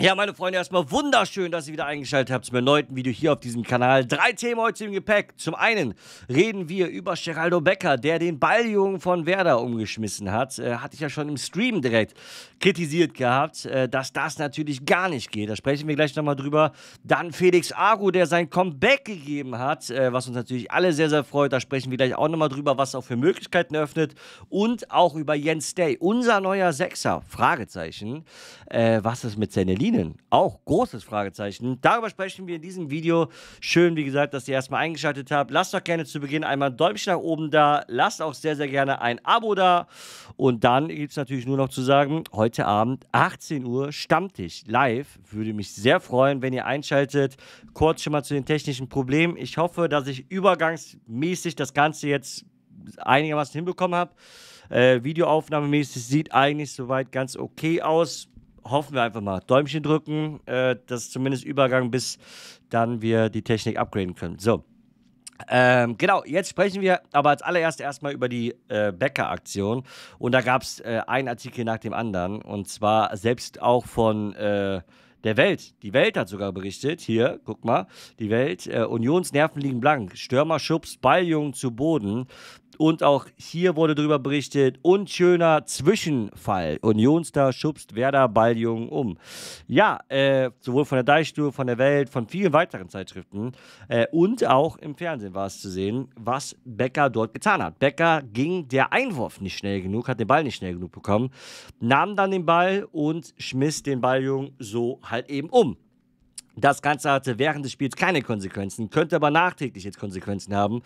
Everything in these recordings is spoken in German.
Ja, meine Freunde, erstmal wunderschön, dass ihr wieder eingeschaltet habt zum erneuten Video hier auf diesem Kanal. Drei Themen heute im Gepäck. Zum einen reden wir über Geraldo Becker, der den Balljungen von Werder umgeschmissen hat. Äh, hatte ich ja schon im Stream direkt kritisiert gehabt, äh, dass das natürlich gar nicht geht. Da sprechen wir gleich nochmal drüber. Dann Felix Agu, der sein Comeback gegeben hat, äh, was uns natürlich alle sehr, sehr freut. Da sprechen wir gleich auch nochmal drüber, was auch für Möglichkeiten eröffnet. Und auch über Jens Day, unser neuer Sechser, Fragezeichen. Äh, was ist mit seiner Liebe? verdienen? Auch großes Fragezeichen. Darüber sprechen wir in diesem Video. Schön, wie gesagt, dass ihr erstmal eingeschaltet habt. Lasst doch gerne zu Beginn einmal ein Däumchen nach oben da. Lasst auch sehr, sehr gerne ein Abo da. Und dann gibt es natürlich nur noch zu sagen, heute Abend 18 Uhr Stammtisch live. Würde mich sehr freuen, wenn ihr einschaltet. Kurz schon mal zu den technischen Problemen. Ich hoffe, dass ich übergangsmäßig das Ganze jetzt einigermaßen hinbekommen habe. Äh, Videoaufnahmemäßig sieht eigentlich soweit ganz okay aus hoffen wir einfach mal. Däumchen drücken, äh, ist zumindest Übergang, bis dann wir die Technik upgraden können. So. Ähm, genau, jetzt sprechen wir aber als allererstes erstmal über die äh, Bäcker-Aktion. Und da gab es äh, einen Artikel nach dem anderen. Und zwar selbst auch von äh, der Welt. Die Welt hat sogar berichtet. Hier, guck mal, die Welt. Äh, Unionsnerven liegen blank. Stürmer schubst Balljungen zu Boden. Und auch hier wurde darüber berichtet. Und schöner Zwischenfall. Unionstar schubst Werder Balljungen um. Ja, äh, sowohl von der Deichstuhl, von der Welt, von vielen weiteren Zeitschriften äh, und auch im Fernsehen war es zu sehen, was Becker dort getan hat. Becker ging der Einwurf nicht schnell genug, hat den Ball nicht schnell genug bekommen, nahm dann den Ball und schmiss den Balljungen so halt eben um. Das Ganze hatte während des Spiels keine Konsequenzen, könnte aber nachträglich jetzt Konsequenzen haben.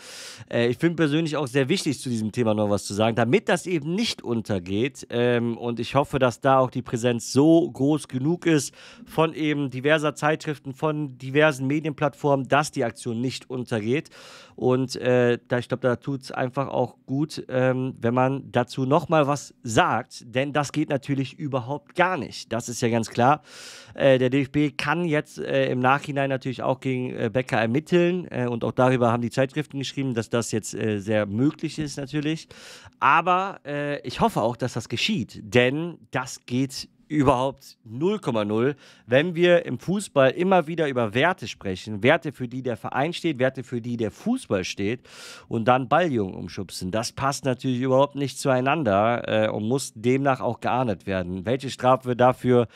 Äh, ich finde persönlich auch sehr wichtig, zu diesem Thema noch was zu sagen, damit das eben nicht untergeht. Ähm, und ich hoffe, dass da auch die Präsenz so groß genug ist von eben diverser Zeitschriften, von diversen Medienplattformen, dass die Aktion nicht untergeht. Und äh, da, ich glaube, da tut es einfach auch gut, ähm, wenn man dazu nochmal was sagt, denn das geht natürlich überhaupt gar nicht. Das ist ja ganz klar. Äh, der DFB kann jetzt äh, äh, im Nachhinein natürlich auch gegen äh, Becker ermitteln. Äh, und auch darüber haben die Zeitschriften geschrieben, dass das jetzt äh, sehr möglich ist natürlich. Aber äh, ich hoffe auch, dass das geschieht, denn das geht überhaupt 0,0. Wenn wir im Fußball immer wieder über Werte sprechen, Werte, für die der Verein steht, Werte, für die der Fußball steht und dann Balljungen umschubsen, das passt natürlich überhaupt nicht zueinander äh, und muss demnach auch geahndet werden. Welche Strafe dafür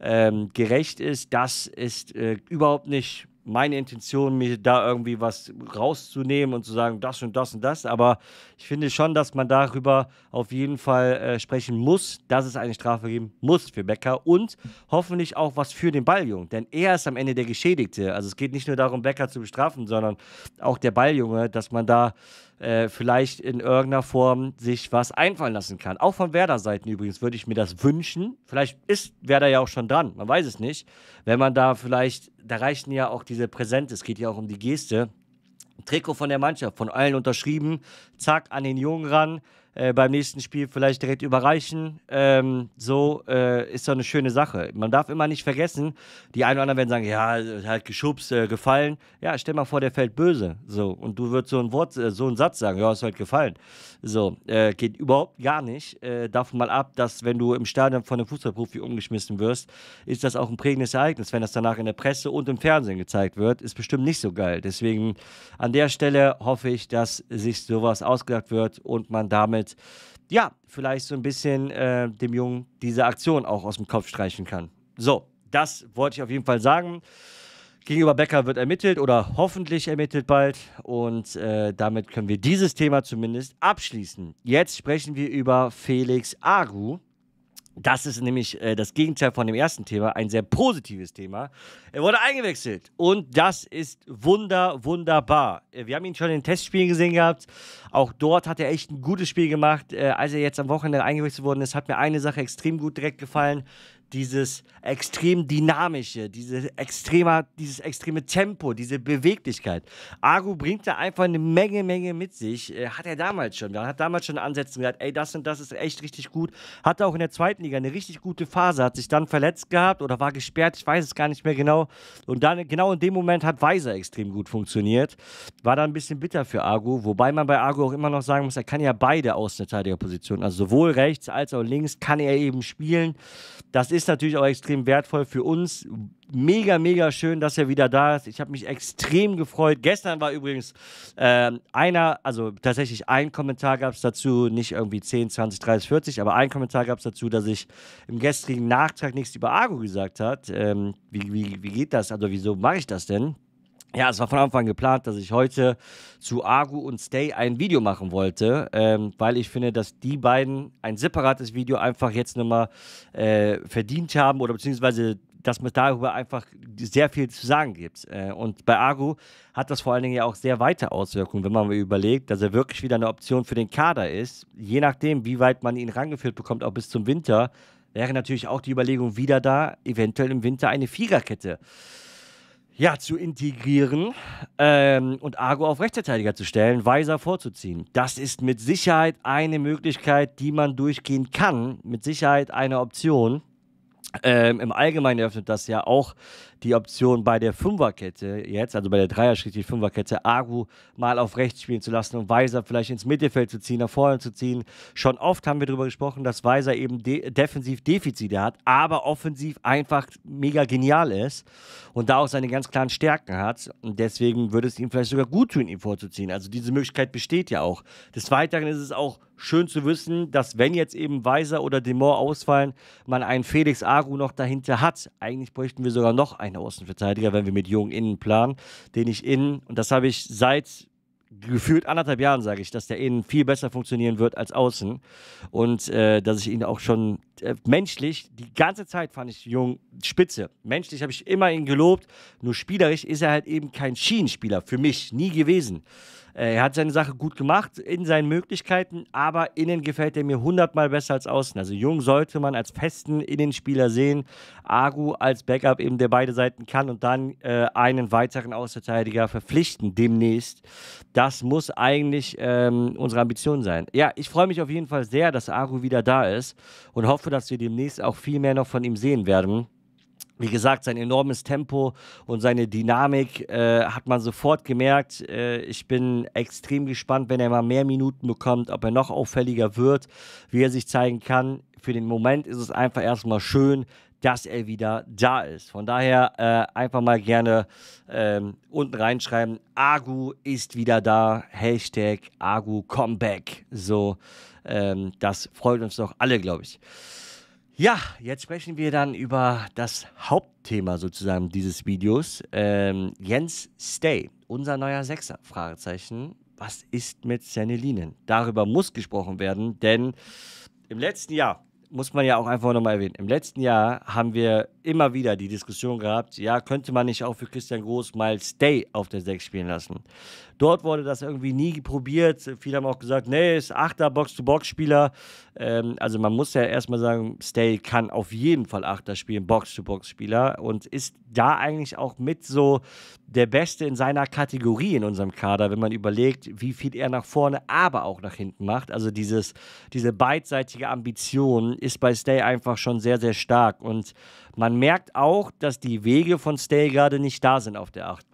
ähm, gerecht ist, das ist äh, überhaupt nicht meine Intention, mir da irgendwie was rauszunehmen und zu sagen, das und das und das. Aber ich finde schon, dass man darüber auf jeden Fall äh, sprechen muss, dass es eine Strafe geben muss für Becker und hoffentlich auch was für den Balljungen. Denn er ist am Ende der Geschädigte. Also es geht nicht nur darum, Becker zu bestrafen, sondern auch der Balljunge, dass man da äh, vielleicht in irgendeiner Form sich was einfallen lassen kann. Auch von Werder-Seiten übrigens würde ich mir das wünschen. Vielleicht ist Werder ja auch schon dran, man weiß es nicht. Wenn man da vielleicht da reichten ja auch diese Präsente, es geht ja auch um die Geste. Trikot von der Mannschaft, von allen unterschrieben, zack, an den Jungen ran, äh, beim nächsten Spiel vielleicht direkt überreichen. Ähm, so äh, ist doch eine schöne Sache. Man darf immer nicht vergessen, die einen oder anderen werden sagen, ja, halt geschubst, äh, gefallen. Ja, stell mal vor, der fällt böse. So, und du würdest so ein Wort, äh, so einen Satz sagen, ja, ist halt gefallen. So, äh, geht überhaupt gar nicht. davon mal ab, dass wenn du im Stadion von einem Fußballprofi umgeschmissen wirst, ist das auch ein prägendes Ereignis. Wenn das danach in der Presse und im Fernsehen gezeigt wird, ist bestimmt nicht so geil. Deswegen an der Stelle hoffe ich, dass sich sowas ausgedacht wird und man damit halt, ja, vielleicht so ein bisschen äh, dem Jungen diese Aktion auch aus dem Kopf streichen kann. So, das wollte ich auf jeden Fall sagen. Gegenüber Becker wird ermittelt oder hoffentlich ermittelt bald. Und äh, damit können wir dieses Thema zumindest abschließen. Jetzt sprechen wir über Felix Agu, das ist nämlich äh, das Gegenteil von dem ersten Thema, ein sehr positives Thema. Er wurde eingewechselt und das ist wunder, wunderbar. Äh, wir haben ihn schon in Testspielen gesehen gehabt. Auch dort hat er echt ein gutes Spiel gemacht. Äh, als er jetzt am Wochenende eingewechselt worden ist, hat mir eine Sache extrem gut direkt gefallen dieses extrem dynamische, diese extreme, dieses extreme Tempo, diese Beweglichkeit. Agu bringt da einfach eine Menge, Menge mit sich. Äh, hat er damals schon. Er hat damals schon Ansätze gesagt, ey, das und das ist echt richtig gut. Hatte auch in der zweiten Liga eine richtig gute Phase, hat sich dann verletzt gehabt oder war gesperrt, ich weiß es gar nicht mehr genau. Und dann genau in dem Moment hat Weiser extrem gut funktioniert. War dann ein bisschen bitter für Agu, wobei man bei Agu auch immer noch sagen muss, er kann ja beide der Position, also sowohl rechts als auch links kann er eben spielen. Das ist ist natürlich auch extrem wertvoll für uns. Mega, mega schön, dass er wieder da ist. Ich habe mich extrem gefreut. Gestern war übrigens äh, einer, also tatsächlich ein Kommentar gab es dazu, nicht irgendwie 10, 20, 30, 40, aber ein Kommentar gab es dazu, dass ich im gestrigen Nachtrag nichts über Argo gesagt habe. Ähm, wie, wie, wie geht das? Also wieso mache ich das denn? Ja, es war von Anfang geplant, dass ich heute zu Argu und Stay ein Video machen wollte, ähm, weil ich finde, dass die beiden ein separates Video einfach jetzt nochmal äh, verdient haben oder beziehungsweise dass man darüber einfach sehr viel zu sagen gibt. Äh, und bei Argu hat das vor allen Dingen ja auch sehr weite Auswirkungen, wenn man mal überlegt, dass er wirklich wieder eine Option für den Kader ist. Je nachdem, wie weit man ihn rangeführt bekommt, auch bis zum Winter, wäre natürlich auch die Überlegung wieder da, eventuell im Winter eine Viererkette äh, ja, zu integrieren ähm, und Argo auf Rechtsverteidiger zu stellen, Weiser vorzuziehen. Das ist mit Sicherheit eine Möglichkeit, die man durchgehen kann. Mit Sicherheit eine Option. Ähm, Im Allgemeinen eröffnet das ja auch die Option bei der Fünferkette jetzt, also bei der Dreier die Fünferkette, Agu mal auf rechts spielen zu lassen und Weiser vielleicht ins Mittelfeld zu ziehen, nach vorne zu ziehen. Schon oft haben wir darüber gesprochen, dass Weiser eben de defensiv Defizite hat, aber offensiv einfach mega genial ist und da auch seine ganz klaren Stärken hat. Und deswegen würde es ihm vielleicht sogar gut tun, ihn vorzuziehen. Also diese Möglichkeit besteht ja auch. Des Weiteren ist es auch schön zu wissen, dass wenn jetzt eben Weiser oder Demore ausfallen, man einen Felix Agu noch dahinter hat. Eigentlich bräuchten wir sogar noch einen einen Außenverteidiger, wenn wir mit Jung innen planen, den ich innen, und das habe ich seit gefühlt anderthalb Jahren sage ich, dass der innen viel besser funktionieren wird als außen und äh, dass ich ihn auch schon äh, menschlich, die ganze Zeit fand ich Jung spitze. Menschlich habe ich immer ihn gelobt, nur spielerisch ist er halt eben kein Schienenspieler, für mich, nie gewesen. Äh, er hat seine Sache gut gemacht in seinen Möglichkeiten, aber innen gefällt er mir hundertmal besser als außen. Also Jung sollte man als festen Innenspieler sehen, Agu als Backup eben, der beide Seiten kann und dann äh, einen weiteren Außenverteidiger verpflichten demnächst. Das muss eigentlich ähm, unsere Ambition sein. Ja, ich freue mich auf jeden Fall sehr, dass Agu wieder da ist und hoffe, hoffe, dass wir demnächst auch viel mehr noch von ihm sehen werden. Wie gesagt, sein enormes Tempo und seine Dynamik äh, hat man sofort gemerkt. Äh, ich bin extrem gespannt, wenn er mal mehr Minuten bekommt, ob er noch auffälliger wird, wie er sich zeigen kann. Für den Moment ist es einfach erstmal schön, dass er wieder da ist. Von daher äh, einfach mal gerne ähm, unten reinschreiben, Agu ist wieder da, Hashtag Agu Comeback. So, ähm, das freut uns doch alle, glaube ich. Ja, jetzt sprechen wir dann über das Hauptthema sozusagen dieses Videos. Ähm, Jens Stay, unser neuer Sechser, Fragezeichen. Was ist mit Senelinen? Darüber muss gesprochen werden, denn im letzten Jahr muss man ja auch einfach nochmal erwähnen. Im letzten Jahr haben wir immer wieder die Diskussion gehabt, ja, könnte man nicht auch für Christian Groß mal Stay auf der 6 spielen lassen? Dort wurde das irgendwie nie probiert. Viele haben auch gesagt, nee, ist Achter Box-to-Box-Spieler. Ähm, also man muss ja erstmal sagen, Stay kann auf jeden Fall Achter spielen, Box-to-Box-Spieler und ist da eigentlich auch mit so der Beste in seiner Kategorie in unserem Kader, wenn man überlegt, wie viel er nach vorne, aber auch nach hinten macht. Also dieses, diese beidseitige Ambition ist bei Stay einfach schon sehr, sehr stark. Und man merkt auch, dass die Wege von Stay gerade nicht da sind auf der Acht.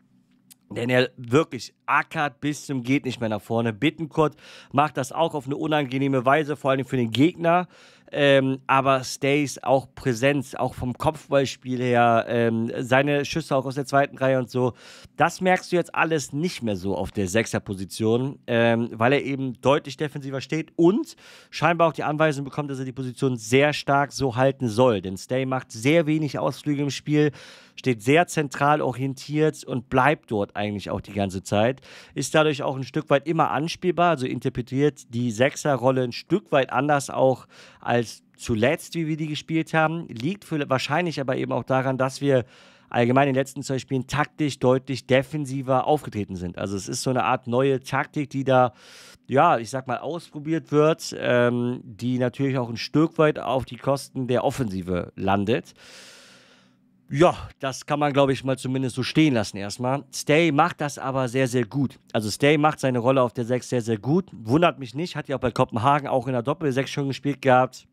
Denn er wirklich ackert bis zum geht nicht mehr nach vorne. Bittenkurt macht das auch auf eine unangenehme Weise, vor allem für den Gegner. Ähm, aber Stays auch Präsenz, auch vom Kopfballspiel her, ähm, seine Schüsse auch aus der zweiten Reihe und so. Das merkst du jetzt alles nicht mehr so auf der Sechserposition, ähm, weil er eben deutlich defensiver steht und scheinbar auch die Anweisung bekommt, dass er die Position sehr stark so halten soll. Denn Stay macht sehr wenig Ausflüge im Spiel, steht sehr zentral orientiert und bleibt dort eigentlich auch die ganze Zeit ist dadurch auch ein Stück weit immer anspielbar, also interpretiert die Sechserrolle ein Stück weit anders auch als zuletzt, wie wir die gespielt haben. Liegt für, wahrscheinlich aber eben auch daran, dass wir allgemein in den letzten zwei Spielen taktisch deutlich defensiver aufgetreten sind. Also es ist so eine Art neue Taktik, die da, ja, ich sag mal, ausprobiert wird, ähm, die natürlich auch ein Stück weit auf die Kosten der Offensive landet. Ja, das kann man, glaube ich, mal zumindest so stehen lassen erstmal. Stay macht das aber sehr, sehr gut. Also Stay macht seine Rolle auf der 6 sehr, sehr gut. Wundert mich nicht, hat ja auch bei Kopenhagen auch in der Doppel-6 schon gespielt gehabt.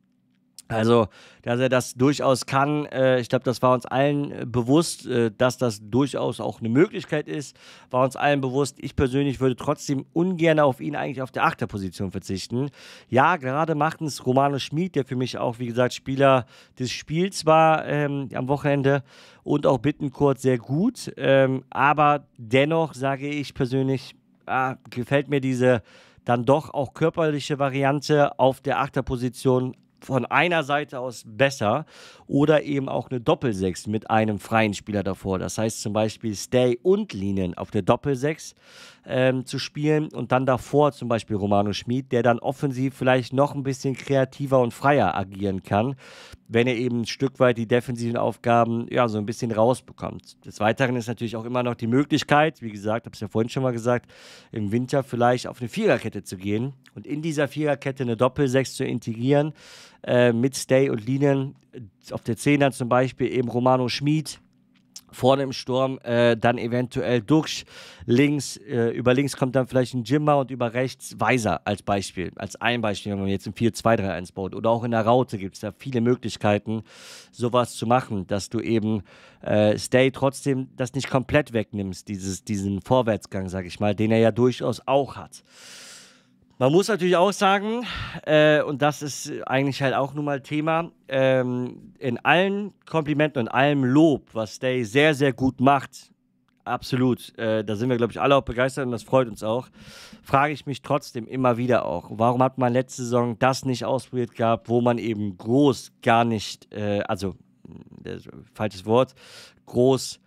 Also, dass er das durchaus kann, äh, ich glaube, das war uns allen äh, bewusst, äh, dass das durchaus auch eine Möglichkeit ist, war uns allen bewusst. Ich persönlich würde trotzdem ungern auf ihn eigentlich auf der Achterposition verzichten. Ja, gerade macht es Romano Schmid, der für mich auch, wie gesagt, Spieler des Spiels war ähm, am Wochenende und auch Bittenkurt sehr gut. Ähm, aber dennoch sage ich persönlich, ah, gefällt mir diese dann doch auch körperliche Variante auf der Achterposition von einer Seite aus besser oder eben auch eine Doppelsechs mit einem freien Spieler davor. Das heißt zum Beispiel Stay und Linien auf der Doppelsechs ähm, zu spielen und dann davor zum Beispiel Romano Schmid, der dann offensiv vielleicht noch ein bisschen kreativer und freier agieren kann wenn ihr eben ein Stück weit die defensiven Aufgaben ja so ein bisschen rausbekommt. Des Weiteren ist natürlich auch immer noch die Möglichkeit, wie gesagt, habe es ja vorhin schon mal gesagt, im Winter vielleicht auf eine Viererkette zu gehen und in dieser Viererkette eine Doppelsechs zu integrieren äh, mit Stay und Linien Auf der Zehner zum Beispiel eben Romano Schmid, vor dem Sturm äh, dann eventuell durch links, äh, über links kommt dann vielleicht ein Jimmer und über rechts Weiser als Beispiel, als ein Beispiel, wenn man jetzt ein 4-2-3-1 baut. Oder auch in der Raute gibt es da viele Möglichkeiten, sowas zu machen, dass du eben äh, Stay trotzdem das nicht komplett wegnimmst, dieses, diesen Vorwärtsgang, sag ich mal, den er ja durchaus auch hat. Man muss natürlich auch sagen, äh, und das ist eigentlich halt auch nun mal Thema, ähm, in allen Komplimenten und allem Lob, was Day sehr, sehr gut macht, absolut, äh, da sind wir, glaube ich, alle auch begeistert und das freut uns auch, frage ich mich trotzdem immer wieder auch, warum hat man letzte Saison das nicht ausprobiert gehabt, wo man eben groß gar nicht, äh, also hm, falsches Wort, groß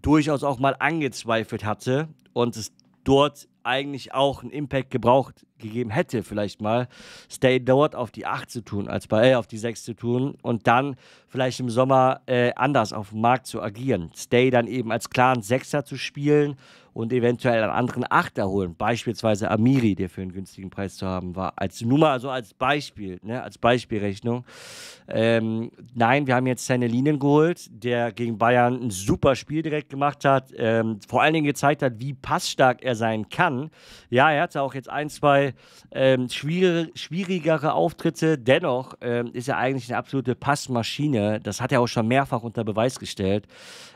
durchaus auch mal angezweifelt hatte und es dort eigentlich auch einen Impact gebraucht gegeben hätte, vielleicht mal, Stay dort auf die 8 zu tun, als bei äh, auf die 6 zu tun und dann vielleicht im Sommer äh, anders auf dem Markt zu agieren. Stay dann eben als klaren Sechser zu spielen und eventuell einen anderen Achter holen, beispielsweise Amiri, der für einen günstigen Preis zu haben war, als Nummer, also als Beispiel, ne, als Beispielrechnung. Ähm, nein, wir haben jetzt seine Linien geholt, der gegen Bayern ein super Spiel direkt gemacht hat, ähm, vor allen Dingen gezeigt hat, wie passstark er sein kann an. Ja, er hatte auch jetzt ein, zwei ähm, schwierigere, schwierigere Auftritte. Dennoch ähm, ist er eigentlich eine absolute Passmaschine. Das hat er auch schon mehrfach unter Beweis gestellt.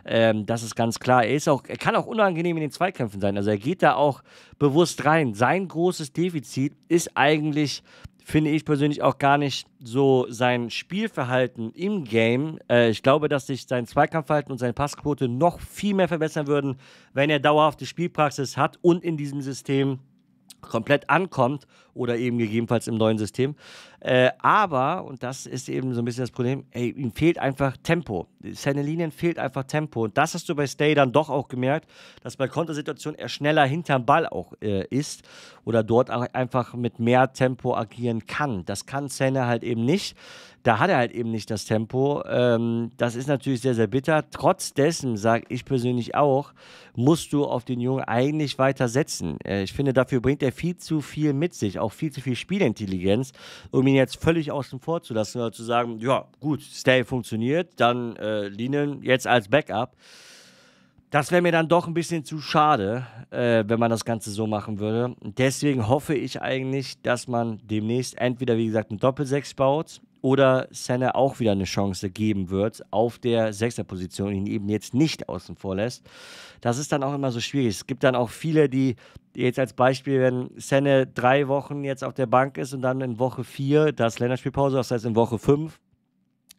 Ähm, das ist ganz klar. Er, ist auch, er kann auch unangenehm in den Zweikämpfen sein. Also er geht da auch bewusst rein. Sein großes Defizit ist eigentlich finde ich persönlich auch gar nicht so sein Spielverhalten im Game. Äh, ich glaube, dass sich sein Zweikampfverhalten und seine Passquote noch viel mehr verbessern würden, wenn er dauerhafte Spielpraxis hat und in diesem System komplett ankommt oder eben gegebenenfalls im neuen System. Äh, aber, und das ist eben so ein bisschen das Problem, ey, ihm fehlt einfach Tempo. Seine Linien fehlt einfach Tempo. Und das hast du bei Stay dann doch auch gemerkt, dass bei Kontersituationen er schneller hinterm Ball auch äh, ist oder dort einfach mit mehr Tempo agieren kann. Das kann Senna halt eben nicht da hat er halt eben nicht das Tempo. Ähm, das ist natürlich sehr, sehr bitter. Trotz dessen, sage ich persönlich auch, musst du auf den Jungen eigentlich weiter setzen. Äh, ich finde, dafür bringt er viel zu viel mit sich, auch viel zu viel Spielintelligenz, um ihn jetzt völlig außen vor zu lassen oder zu sagen, ja gut, Stay funktioniert, dann äh, Linen jetzt als Backup. Das wäre mir dann doch ein bisschen zu schade, äh, wenn man das Ganze so machen würde. Deswegen hoffe ich eigentlich, dass man demnächst entweder, wie gesagt, einen Doppelsechs baut oder Senna auch wieder eine Chance geben wird auf der Sechserposition und ihn eben jetzt nicht außen vor lässt. Das ist dann auch immer so schwierig. Es gibt dann auch viele, die jetzt als Beispiel, wenn Senna drei Wochen jetzt auf der Bank ist und dann in Woche vier das Länderspielpause, das heißt in Woche fünf,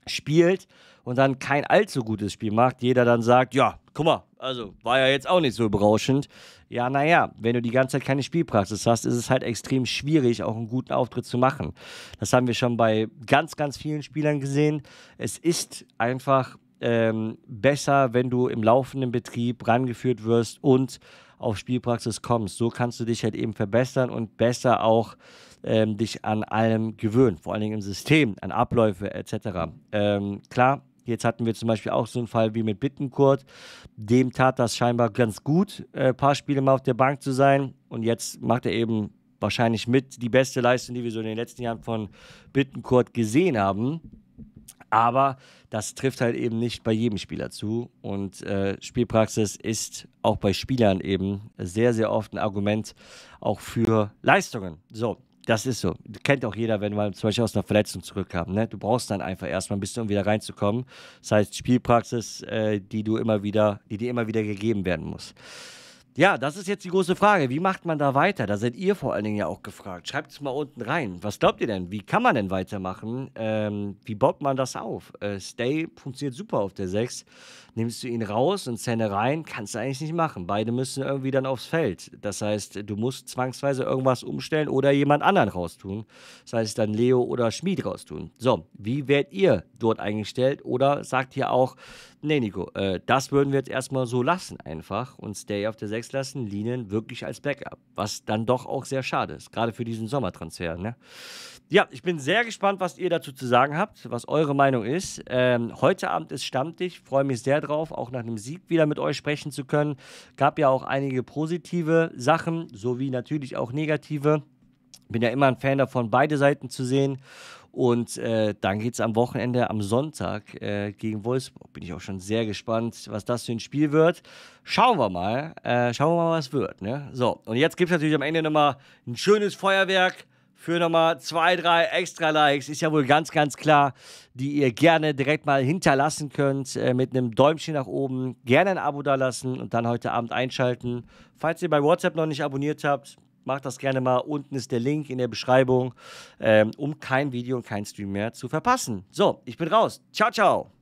spielt und dann kein allzu gutes Spiel macht, jeder dann sagt, ja, guck mal, also war ja jetzt auch nicht so berauschend. Ja, naja, wenn du die ganze Zeit keine Spielpraxis hast, ist es halt extrem schwierig, auch einen guten Auftritt zu machen. Das haben wir schon bei ganz, ganz vielen Spielern gesehen. Es ist einfach ähm, besser, wenn du im laufenden Betrieb rangeführt wirst und auf Spielpraxis kommst. So kannst du dich halt eben verbessern und besser auch ähm, dich an allem gewöhnen, vor allen Dingen im System, an Abläufe etc. Ähm, klar, Jetzt hatten wir zum Beispiel auch so einen Fall wie mit Bittenkurt. Dem tat das scheinbar ganz gut, äh, ein äh, paar Spiele mal auf der Bank zu sein. Und jetzt macht er eben wahrscheinlich mit die beste Leistung, die wir so in den letzten Jahren von Bittenkurt gesehen haben. Aber das trifft halt eben nicht bei jedem Spieler zu. Und äh, Spielpraxis ist auch bei Spielern eben sehr, sehr oft ein Argument auch für Leistungen. So, das ist so. Kennt auch jeder, wenn man zum Beispiel aus einer Verletzung zurückkam. Ne? Du brauchst dann einfach erstmal ein bisschen, um wieder reinzukommen. Das heißt, Spielpraxis, äh, die du immer wieder, die dir immer wieder gegeben werden muss. Ja, das ist jetzt die große Frage. Wie macht man da weiter? Da seid ihr vor allen Dingen ja auch gefragt. Schreibt es mal unten rein. Was glaubt ihr denn? Wie kann man denn weitermachen? Ähm, wie baut man das auf? Äh, Stay funktioniert super auf der 6 nimmst du ihn raus und Zähne rein, kannst du eigentlich nicht machen. Beide müssen irgendwie dann aufs Feld. Das heißt, du musst zwangsweise irgendwas umstellen oder jemand anderen raustun. Das heißt dann Leo oder Schmied raustun. So, wie werdet ihr dort eingestellt? Oder sagt ihr auch, nee, Nico, äh, das würden wir jetzt erstmal so lassen einfach und Stay auf der 6 lassen, Linien wirklich als Backup. Was dann doch auch sehr schade ist, gerade für diesen Sommertransfer. Ne? Ja, ich bin sehr gespannt, was ihr dazu zu sagen habt, was eure Meinung ist. Ähm, heute Abend ist Stammtisch, freue mich sehr drauf, auch nach einem Sieg wieder mit euch sprechen zu können. Gab ja auch einige positive Sachen, sowie natürlich auch negative. Bin ja immer ein Fan davon, beide Seiten zu sehen. Und äh, dann geht es am Wochenende, am Sonntag äh, gegen Wolfsburg. Bin ich auch schon sehr gespannt, was das für ein Spiel wird. Schauen wir mal, äh, schauen wir mal, was wird. Ne? So, und jetzt gibt es natürlich am Ende nochmal ein schönes Feuerwerk für nochmal zwei, drei extra Likes. Ist ja wohl ganz, ganz klar, die ihr gerne direkt mal hinterlassen könnt äh, mit einem Däumchen nach oben. Gerne ein Abo dalassen und dann heute Abend einschalten. Falls ihr bei WhatsApp noch nicht abonniert habt, macht das gerne mal. Unten ist der Link in der Beschreibung, ähm, um kein Video und kein Stream mehr zu verpassen. So, ich bin raus. Ciao, ciao.